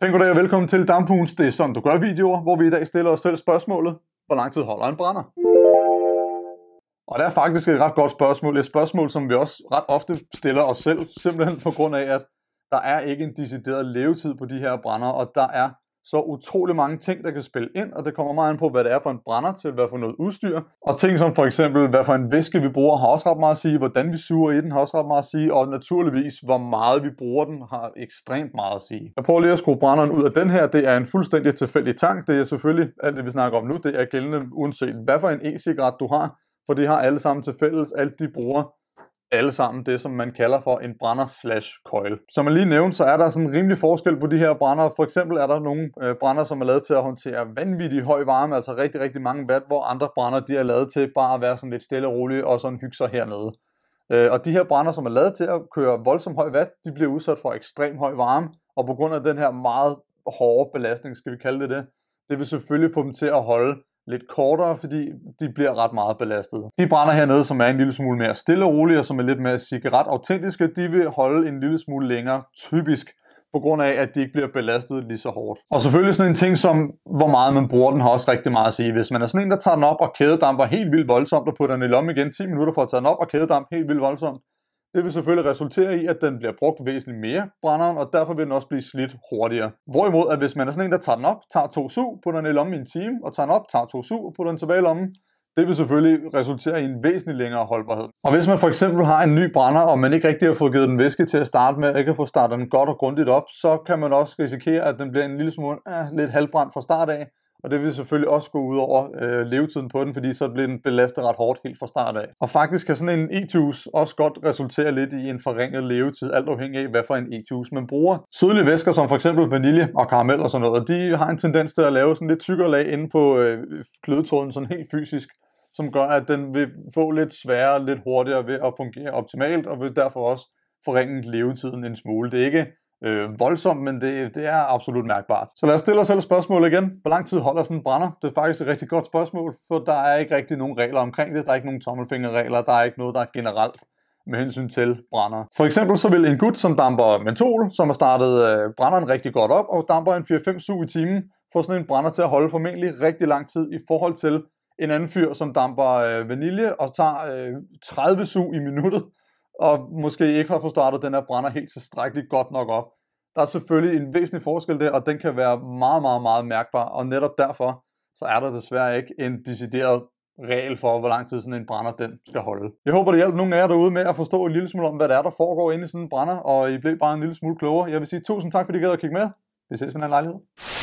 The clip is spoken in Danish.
Pæn goddag og velkommen til Dampoons, Det er sådan, du gør videoer, hvor vi i dag stiller os selv spørgsmålet, hvor lang tid holder en brænder? Og det er faktisk et ret godt spørgsmål. Et spørgsmål, som vi også ret ofte stiller os selv, simpelthen på grund af, at der er ikke en decideret levetid på de her brænder, og der er så utrolig mange ting, der kan spille ind, og det kommer meget an på, hvad det er for en brænder til, hvad for noget udstyr. Og ting som for eksempel, hvad for en væske vi bruger, har også ret meget at sige, hvordan vi suger i den, har også ret meget at sige, og naturligvis, hvor meget vi bruger den, har ekstremt meget at sige. Jeg prøver lige at skrue brænderen ud af den her, det er en fuldstændig tilfældig tank, det er selvfølgelig, alt det vi snakker om nu, det er gældende uanset hvad for en e-cigaret du har, for de har alle sammen til fælles, alt de bruger alle sammen det, som man kalder for en brænder slash coil. Som jeg lige nævnte, så er der sådan en rimelig forskel på de her brænder. For eksempel er der nogle øh, brænder, som er lavet til at håndtere vanvittig høj varme, altså rigtig, rigtig mange watt, hvor andre brænder de er lavet til bare at være sådan lidt stille og rolig og sådan hygge sig hernede. Øh, og de her brænder, som er lavet til at køre voldsomt høj watt, de bliver udsat for ekstrem høj varme, og på grund af den her meget hårde belastning, skal vi kalde det det, det vil selvfølgelig få dem til at holde lidt kortere, fordi de bliver ret meget belastet. De brænder hernede, som er en lille smule mere stille og rolig, og som er lidt mere cigaretautentiske, autentiske, de vil holde en lille smule længere, typisk på grund af, at de ikke bliver belastet lige så hårdt. Og selvfølgelig sådan en ting som, hvor meget man bruger den, har også rigtig meget at sige. Hvis man er sådan en, der tager den op og kædedamper helt vildt voldsomt, og putter den i lommen igen 10 minutter for at tage den op og kædedampe helt vildt voldsomt, det vil selvfølgelig resultere i, at den bliver brugt væsentligt mere, brænderen, og derfor vil den også blive slidt hurtigere. Hvorimod, at hvis man er sådan en, der tager den op, tager to sug, putter den i lommen i en time, og tager den op, tager to sug, og putter den tilbage i lommen, det vil selvfølgelig resultere i en væsentlig længere holdbarhed. Og hvis man for eksempel har en ny brænder, og man ikke rigtig har fået givet den væske til at starte med, og ikke har fået startet den godt og grundigt op, så kan man også risikere, at den bliver en lille smule eh, lidt halvbrændt fra start af, og det vil selvfølgelig også gå ud over øh, levetiden på den, fordi så bliver den belastet ret hårdt helt fra start af. Og faktisk kan sådan en e også godt resultere lidt i en forringet levetid, alt afhængig af, hvad for en e man bruger. Sødlige væsker som for eksempel vanilje og karamel og sådan noget, de har en tendens til at lave sådan lidt tykkere lag inde på øh, glødetråden, sådan helt fysisk som gør, at den vil få lidt sværere, lidt hurtigere ved at fungere optimalt, og vil derfor også forringe levetiden en smule. Det er ikke øh, voldsomt, men det, det er absolut mærkbart. Så lad os stille os selv spørgsmål igen. Hvor lang tid holder sådan en brænder? Det er faktisk et rigtig godt spørgsmål, for der er ikke rigtig nogen regler omkring det. Der er ikke nogen tommelfingerregler, der er ikke noget, der er generelt med hensyn til brænder. For eksempel så vil en gut, som damper mentol, som har startet øh, brænderen rigtig godt op, og damper en 4-5 sug i timen, få sådan en brænder til at holde formentlig rigtig lang tid i forhold til en anden fyr, som damper øh, vanilje og tager øh, 30 sug i minuttet, og måske ikke har fået startet den her brænder helt tilstrækkeligt godt nok op. Der er selvfølgelig en væsentlig forskel der, og den kan være meget, meget, meget mærkbar, og netop derfor, så er der desværre ikke en decideret regel for, hvor lang tid sådan en brænder den skal holde. Jeg håber, det hjalp nogle af jer derude med at forstå en lille smule om, hvad der er, der foregår inde i sådan en brænder, og I blev bare en lille smule klogere. Jeg vil sige tusind tak, fordi I gad at kigge med. Vi ses ved en lejlighed.